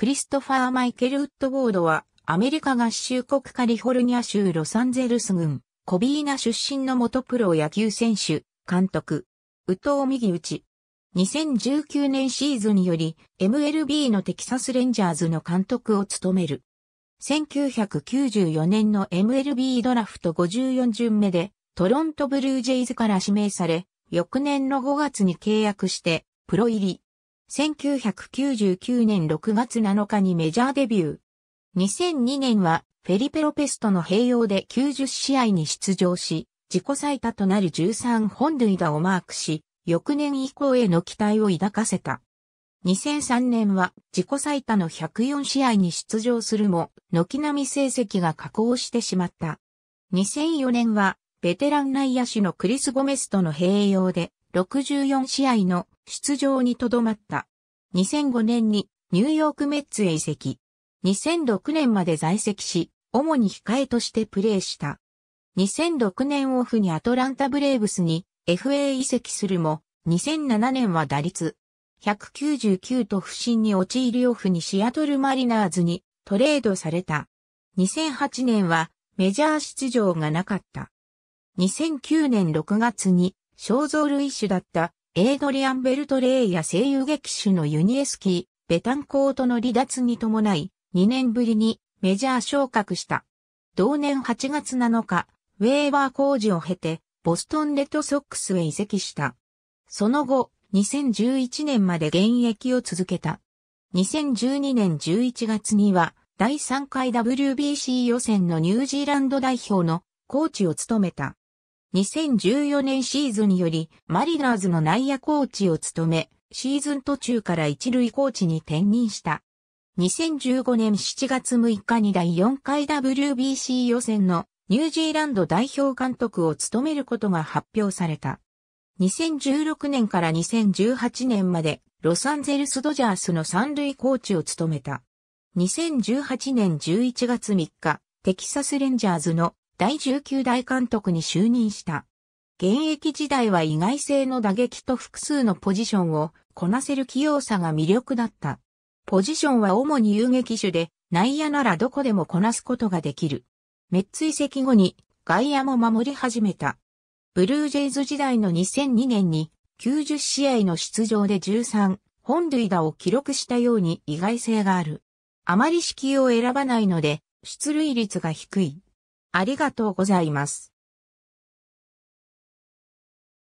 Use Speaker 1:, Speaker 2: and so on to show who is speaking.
Speaker 1: クリストファー・マイケル・ウッドボードは、アメリカ合衆国カリフォルニア州ロサンゼルス郡、コビーナ出身の元プロ野球選手、監督、ウ宇を右ち。2019年シーズンにより、MLB のテキサスレンジャーズの監督を務める。1994年の MLB ドラフト54巡目で、トロントブルージェイズから指名され、翌年の5月に契約して、プロ入り。1999年6月7日にメジャーデビュー。2002年はフェリペ・ロペスとの併用で90試合に出場し、自己最多となる13本塁打をマークし、翌年以降への期待を抱かせた。2003年は自己最多の104試合に出場するも、軒並み成績が下降してしまった。2004年はベテラン内野手のクリス・ゴメスとの併用で64試合の出場にとどまった。2005年にニューヨークメッツへ移籍。2006年まで在籍し、主に控えとしてプレーした。2006年オフにアトランタブレーブスに FA 移籍するも、2007年は打率199と不振に陥りオフにシアトルマリナーズにトレードされた。2008年はメジャー出場がなかった。2009年6月に肖像類種だったエイドリアン・ベルトレイや声優劇種のユニエスキー、ベタンコートの離脱に伴い、2年ぶりにメジャー昇格した。同年8月7日、ウェーバー工事を経て、ボストンレッドソックスへ移籍した。その後、2011年まで現役を続けた。2012年11月には、第3回 WBC 予選のニュージーランド代表のコーチを務めた。2014年シーズンよりマリナーズの内野コーチを務め、シーズン途中から一塁コーチに転任した。2015年7月6日に第4回 WBC 予選のニュージーランド代表監督を務めることが発表された。2016年から2018年までロサンゼルスドジャースの三塁コーチを務めた。2018年11月3日、テキサスレンジャーズの第19代監督に就任した。現役時代は意外性の打撃と複数のポジションをこなせる器用さが魅力だった。ポジションは主に遊撃手で、内野ならどこでもこなすことができる。メッツ移籍後に外野も守り始めた。ブルージェイズ時代の2002年に90試合の出場で13本塁打を記録したように意外性がある。あまり揮を選ばないので出塁率が低い。ありがとうございます。